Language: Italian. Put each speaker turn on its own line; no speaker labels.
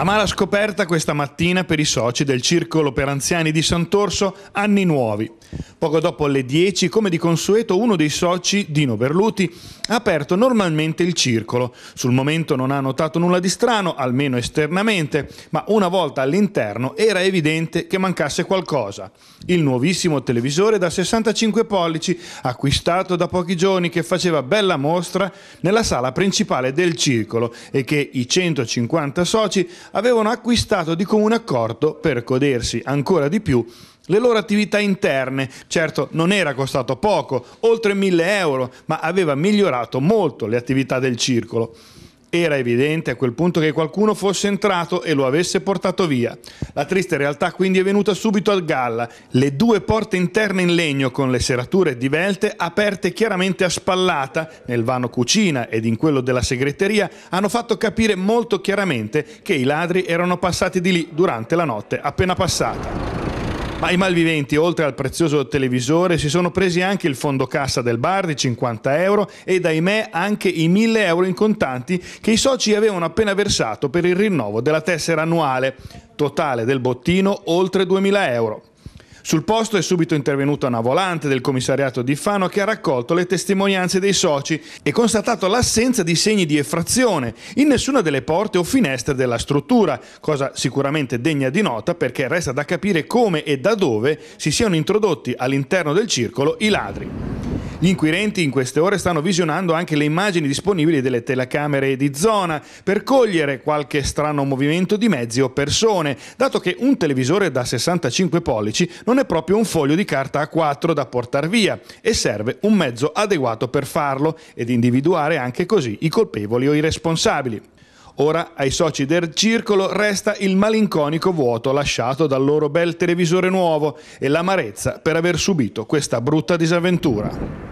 Amara scoperta questa mattina per i soci del Circolo per Anziani di Sant'Orso Anni Nuovi. Poco dopo le 10, come di consueto, uno dei soci, Dino Berluti, ha aperto normalmente il circolo. Sul momento non ha notato nulla di strano, almeno esternamente, ma una volta all'interno era evidente che mancasse qualcosa. Il nuovissimo televisore da 65 pollici, acquistato da pochi giorni, che faceva bella mostra nella sala principale del circolo e che i 150 soci avevano acquistato di comune accordo per godersi ancora di più le loro attività interne. Certo, non era costato poco, oltre 1000 euro, ma aveva migliorato molto le attività del circolo. Era evidente a quel punto che qualcuno fosse entrato e lo avesse portato via. La triste realtà quindi è venuta subito al galla. Le due porte interne in legno con le serrature divelte, aperte chiaramente a spallata, nel vano cucina ed in quello della segreteria, hanno fatto capire molto chiaramente che i ladri erano passati di lì durante la notte appena passata. Ma i malviventi, oltre al prezioso televisore, si sono presi anche il fondo cassa del bar di 50 euro ed ahimè anche i 1000 euro in contanti che i soci avevano appena versato per il rinnovo della tessera annuale, totale del bottino oltre 2000 euro. Sul posto è subito intervenuta una volante del commissariato di Fano che ha raccolto le testimonianze dei soci e constatato l'assenza di segni di effrazione in nessuna delle porte o finestre della struttura, cosa sicuramente degna di nota perché resta da capire come e da dove si siano introdotti all'interno del circolo i ladri. Gli inquirenti in queste ore stanno visionando anche le immagini disponibili delle telecamere di zona per cogliere qualche strano movimento di mezzi o persone, dato che un televisore da 65 pollici non è proprio un foglio di carta A4 da portare via e serve un mezzo adeguato per farlo ed individuare anche così i colpevoli o i responsabili. Ora ai soci del circolo resta il malinconico vuoto lasciato dal loro bel televisore nuovo e l'amarezza per aver subito questa brutta disavventura.